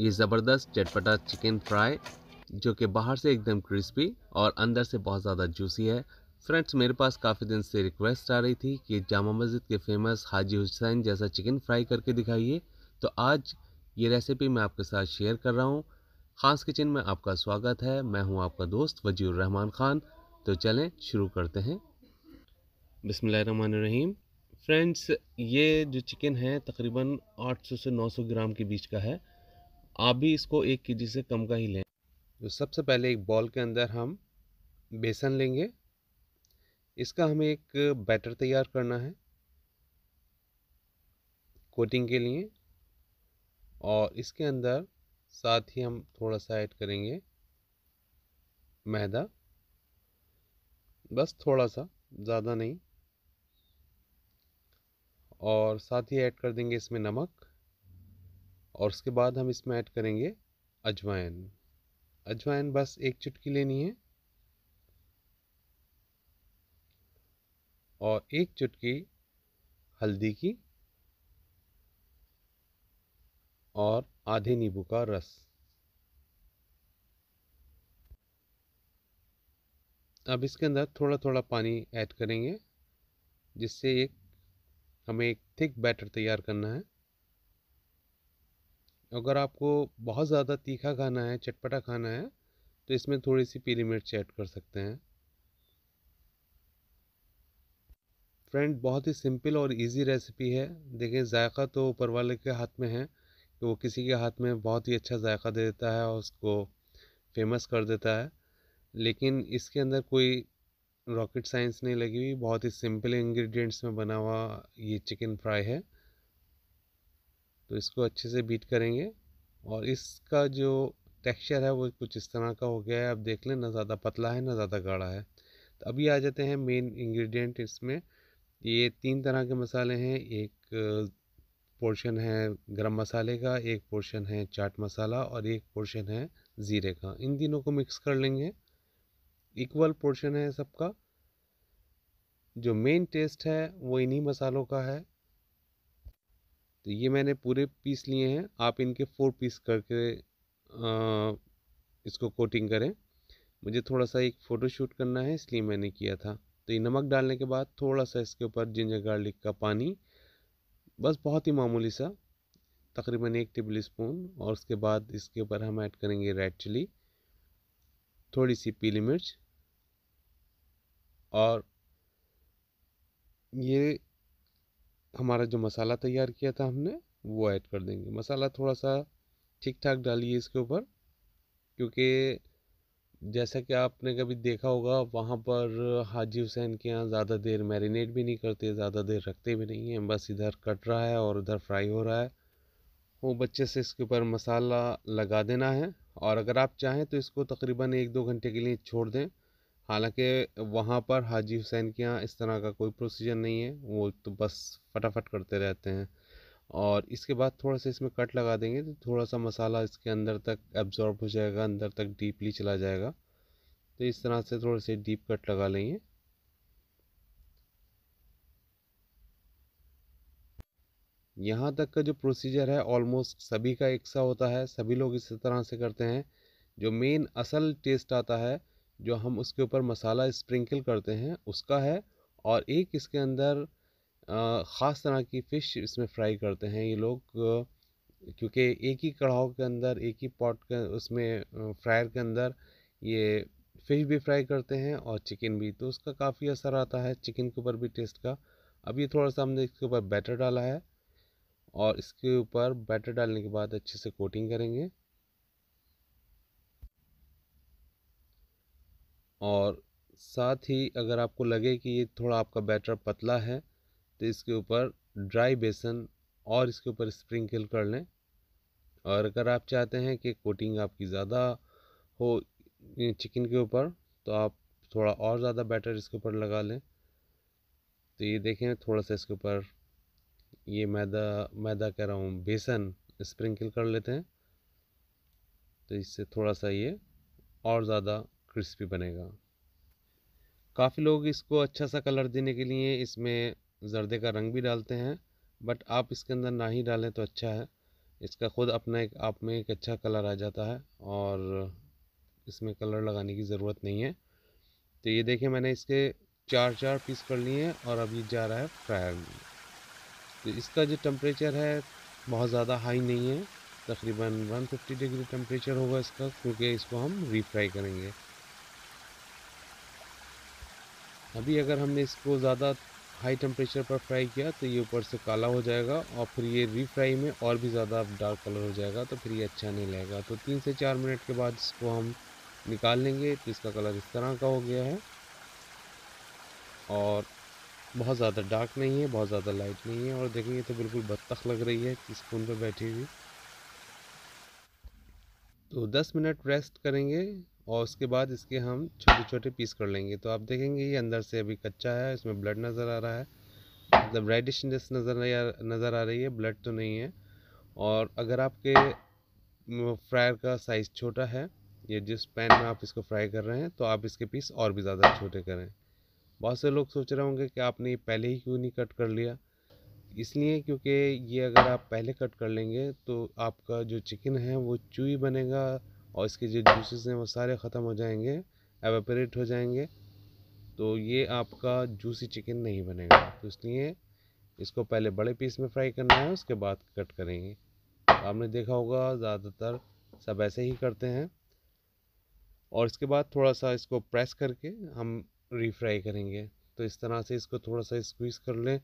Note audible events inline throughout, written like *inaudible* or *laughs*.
ये ज़बरदस्त चटपटा चिकन फ्राई जो कि बाहर से एकदम क्रिस्पी और अंदर से बहुत ज़्यादा जूसी है फ्रेंड्स मेरे पास काफ़ी दिन से रिक्वेस्ट आ रही थी कि जामा मस्जिद के फेमस हाजी हुसैन जैसा चिकन फ्राई करके दिखाइए तो आज ये रेसिपी मैं आपके साथ शेयर कर रहा हूँ खास किचन में आपका स्वागत है मैं हूँ आपका दोस्त वजीर रहमान ख़ान तो चलें शुरू करते हैं बिसमीम फ्रेंड्स ये जो चिकन है तकरीबन 800 से 900 ग्राम के बीच का है आप भी इसको एक के जी से कम का ही लें तो सबसे पहले एक बॉल के अंदर हम बेसन लेंगे इसका हमें एक बैटर तैयार करना है कोटिंग के लिए और इसके अंदर साथ ही हम थोड़ा सा ऐड करेंगे मैदा बस थोड़ा सा ज़्यादा नहीं और साथ ही ऐड कर देंगे इसमें नमक और उसके बाद हम इसमें ऐड करेंगे अजवाइन अजवाइन बस एक चुटकी लेनी है और एक चुटकी हल्दी की और आधे नींबू का रस अब इसके अंदर थोड़ा थोड़ा पानी ऐड करेंगे जिससे एक हमें एक थिक बैटर तैयार करना है अगर आपको बहुत ज़्यादा तीखा खाना है चटपटा खाना है तो इसमें थोड़ी सी पीली मिर्च ऐड कर सकते हैं फ्रेंड बहुत ही सिंपल और इजी रेसिपी है देखें जायका तो ऊपर वाले के हाथ में है कि वो किसी के हाथ में बहुत ही अच्छा जायका दे देता है और उसको फेमस कर देता है लेकिन इसके अंदर कोई रॉकेट साइंस नहीं लगी हुई बहुत ही सिंपल इंग्रेडिएंट्स में बना हुआ ये चिकन फ्राई है तो इसको अच्छे से बीट करेंगे और इसका जो टेक्सचर है वो कुछ इस तरह का हो गया है आप देख लें ना ज़्यादा पतला है ना ज़्यादा गाढ़ा है तो अभी आ जाते हैं मेन इंग्रेडिएंट इसमें ये तीन तरह के मसाले हैं एक पोर्शन है गरम मसाले का एक पोर्शन है चाट मसाला और एक पोर्शन है ज़ीरे का इन तीनों को मिक्स कर लेंगे इक्वल पोर्शन है सबका जो मेन टेस्ट है वो इन्हीं मसालों का है तो ये मैंने पूरे पीस लिए हैं आप इनके फोर पीस करके आ, इसको कोटिंग करें मुझे थोड़ा सा एक फ़ोटोशूट करना है इसलिए मैंने किया था तो ये नमक डालने के बाद थोड़ा सा इसके ऊपर जिंजर गार्लिक का पानी बस बहुत ही मामूली सा तकरीबन एक टेबल स्पून और उसके बाद इसके ऊपर हम ऐड करेंगे रेड चिली थोड़ी सी पीली मिर्च और ये हमारा जो मसाला तैयार किया था हमने वो ऐड कर देंगे मसाला थोड़ा सा ठीक ठाक डालिए इसके ऊपर क्योंकि जैसा कि आपने कभी देखा होगा वहाँ पर हाजी हुसैन के यहाँ ज़्यादा देर मैरिनेट भी नहीं करते ज़्यादा देर रखते भी नहीं हैं बस इधर कट रहा है और उधर फ्राई हो रहा है वो बच्चे से इसके ऊपर मसाला लगा देना है और अगर आप चाहें तो इसको तकरीबन एक दो घंटे के लिए छोड़ दें हालांकि वहाँ पर हाजी हुसैन के यहाँ इस तरह का कोई प्रोसीजर नहीं है वो तो बस फटाफट करते रहते हैं और इसके बाद थोड़ा सा इसमें कट लगा देंगे तो थोड़ा सा मसाला इसके अंदर तक एब्जॉर्ब हो जाएगा अंदर तक डीपली चला जाएगा तो इस तरह से थोड़े से डीप कट लगा लेंगे यहाँ तक का जो प्रोसीजर है ऑलमोस्ट सभी का एक सा होता है सभी लोग इस तरह से करते हैं जो मेन असल टेस्ट आता है जो हम उसके ऊपर मसाला स्प्रिंकल करते हैं उसका है और एक इसके अंदर ख़ास तरह की फ़िश इसमें फ्राई करते हैं ये लोग क्योंकि एक ही कढ़ाओ के अंदर एक ही पॉट के उसमें फ्रायर के अंदर ये फ़िश भी फ्राई करते हैं और चिकन भी तो उसका काफ़ी असर आता है चिकन के ऊपर भी टेस्ट का अब ये थोड़ा सा हमने इसके ऊपर बैटर डाला है और इसके ऊपर बैटर डालने के बाद अच्छे से कोटिंग करेंगे और साथ ही अगर आपको लगे कि ये थोड़ा आपका बैटर पतला है तो इसके ऊपर ड्राई बेसन और इसके ऊपर स्प्रिंकल कर लें और अगर आप चाहते हैं कि कोटिंग आपकी ज़्यादा हो चिकन के ऊपर तो आप थोड़ा और ज़्यादा बैटर इसके ऊपर लगा लें तो ये देखें थोड़ा सा इसके ऊपर ये मैदा मैदा कह रहा हूँ बेसन स्प्रिंकल कर लेते हैं तो इससे थोड़ा सा ये और ज़्यादा क्रिस्पी बनेगा काफ़ी लोग इसको अच्छा सा कलर देने के लिए इसमें जर्दे का रंग भी डालते हैं बट आप इसके अंदर ना ही डालें तो अच्छा है इसका ख़ुद अपना एक आप में एक अच्छा कलर आ जाता है और इसमें कलर लगाने की ज़रूरत नहीं है तो ये देखिए मैंने इसके चार चार पीस कर लिए हैं और अब ये जा रहा है फ्रायर में तो इसका जो टेम्परेचर है बहुत ज़्यादा हाई नहीं है तकरीबन 150 डिग्री टेम्परेचर होगा इसका क्योंकि इसको हम रीफ्राई करेंगे अभी अगर हमने इसको ज़्यादा हाई टेम्परेचर पर फ्राई किया तो ये ऊपर से काला हो जाएगा और फिर ये रीफ्राई में और भी ज़्यादा डार्क कलर हो जाएगा तो फिर ये अच्छा नहीं लगेगा तो तीन से चार मिनट के बाद इसको हम निकाल लेंगे तो इसका कलर इस तरह का हो गया है और बहुत ज़्यादा डार्क नहीं है बहुत ज़्यादा लाइट नहीं है और देखेंगे तो बिल्कुल बत्तख लग रही है स्पून पर बैठी हुई तो 10 मिनट रेस्ट करेंगे और उसके बाद इसके हम छोटे छोटे पीस कर लेंगे तो आप देखेंगे ये अंदर से अभी कच्चा है इसमें ब्लड नज़र आ रहा है मतलब रेडिशनेस नज़र नज़र आ रही है ब्लड तो नहीं है और अगर आपके फ्रायर का साइज़ छोटा है या जिस पैन में आप इसको फ्राई कर रहे हैं तो आप इसके पीस और भी ज़्यादा छोटे करें बहुत से लोग सोच रहे होंगे कि आपने ये पहले ही क्यों नहीं कट कर लिया इसलिए क्योंकि ये अगर आप पहले कट कर लेंगे तो आपका जो चिकन है वो चूई बनेगा और इसके जो जूसेस हैं वो सारे ख़त्म हो जाएंगे एवेपरेट हो जाएंगे तो ये आपका जूसी चिकन नहीं बनेगा तो इसलिए इसको पहले बड़े पीस में फ्राई करना है उसके बाद कट करेंगे तो आपने देखा होगा ज़्यादातर सब ऐसे ही करते हैं और इसके बाद थोड़ा सा इसको प्रेस करके हम रीफ्राई करेंगे तो इस तरह से इसको थोड़ा सा स्क्वीज़ कर लें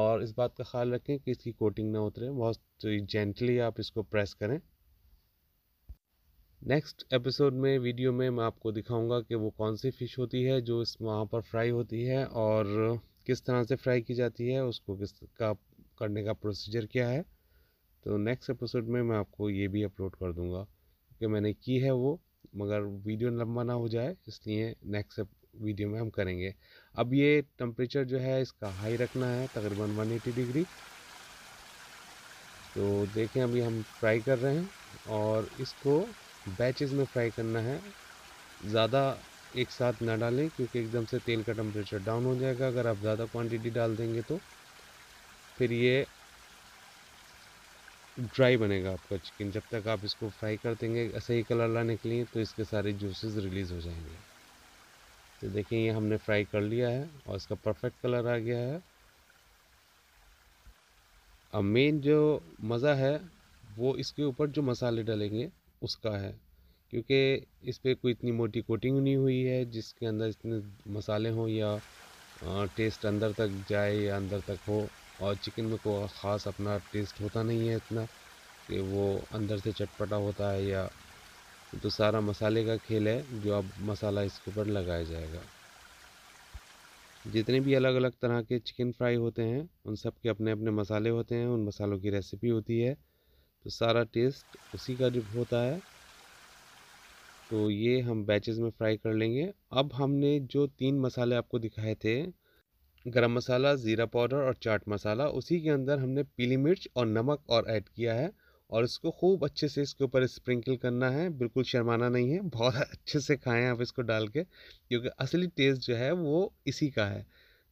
और इस बात का ख्याल रखें कि इसकी कोटिंग ना उतरे बहुत जेंटली आप इसको प्रेस करें नेक्स्ट एपिसोड में वीडियो में मैं आपको दिखाऊंगा कि वो कौन सी फ़िश होती है जो इस वहाँ पर फ्राई होती है और किस तरह से फ्राई की जाती है उसको किस का करने का प्रोसीजर क्या है तो नेक्स्ट एपिसोड में मैं आपको ये भी अपलोड कर दूँगा क्योंकि मैंने की है वो मगर वीडियो लंबा ना हो जाए इसलिए नेक्स्ट वीडियो में हम करेंगे अब ये टम्परेचर जो है इसका हाई रखना है तकरीबन एटी डिग्री तो देखें अभी हम फ्राई कर रहे हैं और इसको बैचेस में फ्राई करना है ज़्यादा एक साथ ना डालें क्योंकि एकदम से तेल का टेम्परेचर डाउन हो जाएगा अगर आप ज़्यादा क्वांटिटी डाल देंगे तो फिर ये ड्राई बनेगा आपका चिकन जब तक आप इसको फ्राई कर देंगे सही कलर लाने के लिए तो इसके सारे जूसेस रिलीज़ हो जाएंगे तो देखिए ये हमने फ्राई कर लिया है और इसका परफेक्ट कलर आ गया है अब मेन जो मज़ा है वो इसके ऊपर जो मसाले डालेंगे उसका है क्योंकि इस पर कोई इतनी मोटी कोटिंग नहीं हुई है जिसके अंदर इतने मसाले हों या टेस्ट अंदर तक जाए या अंदर तक हो और चिकन में कोई ख़ास अपना टेस्ट होता नहीं है इतना कि वो अंदर से चटपटा होता है या तो सारा मसाले का खेल है जो अब मसाला इसके ऊपर लगाया जाएगा जितने भी अलग अलग तरह के चिकन फ्राई होते हैं उन सब के अपने अपने मसाले होते हैं उन मसालों की रेसिपी होती है तो सारा टेस्ट उसी का जब होता है तो ये हम बैचेस में फ्राई कर लेंगे अब हमने जो तीन मसाले आपको दिखाए थे गरम मसाला ज़ीरा पाउडर और चाट मसाला उसी के अंदर हमने पीली मिर्च और नमक और ऐड किया है और इसको खूब अच्छे से इसके ऊपर स्प्रिंकल करना है बिल्कुल शर्माना नहीं है बहुत *laughs* अच्छे से खाएं आप इसको डाल के क्योंकि असली टेस्ट जो है वो इसी का है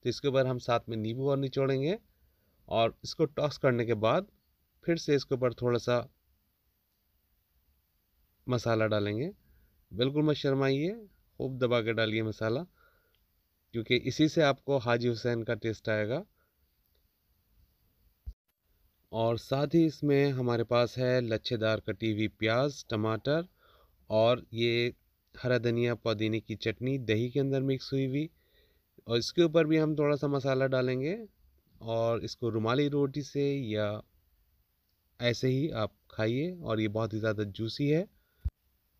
तो इसके ऊपर हम साथ में नींबू और निचोड़ेंगे और इसको टॉस करने के बाद फिर से इसके ऊपर थोड़ा सा मसाला डालेंगे बिल्कुल मत शर्माइए खूब दबा के डालिए मसाला क्योंकि इसी से आपको हाजी हुसैन का टेस्ट आएगा और साथ ही इसमें हमारे पास है लच्छेदार कटी हुई प्याज टमाटर और ये हरा धनिया पुदीने की चटनी दही के अंदर मिक्स हुई हुई और इसके ऊपर भी हम थोड़ा सा मसाला डालेंगे और इसको रुमाली रोटी से या ऐसे ही आप खाइए और ये बहुत ही ज़्यादा जूसी है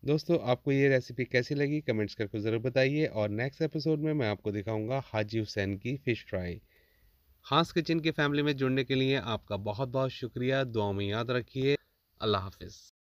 दोस्तों आपको ये रेसिपी कैसी लगी कमेंट्स करके ज़रूर बताइए और नेक्स्ट एपिसोड में मैं आपको दिखाऊंगा हाजी हुसैन की फ़िश फ्राई खास किचन की फैमिली में जुड़ने के लिए आपका बहुत बहुत शुक्रिया दुआ में याद रखिए अल्लाह हाफिज़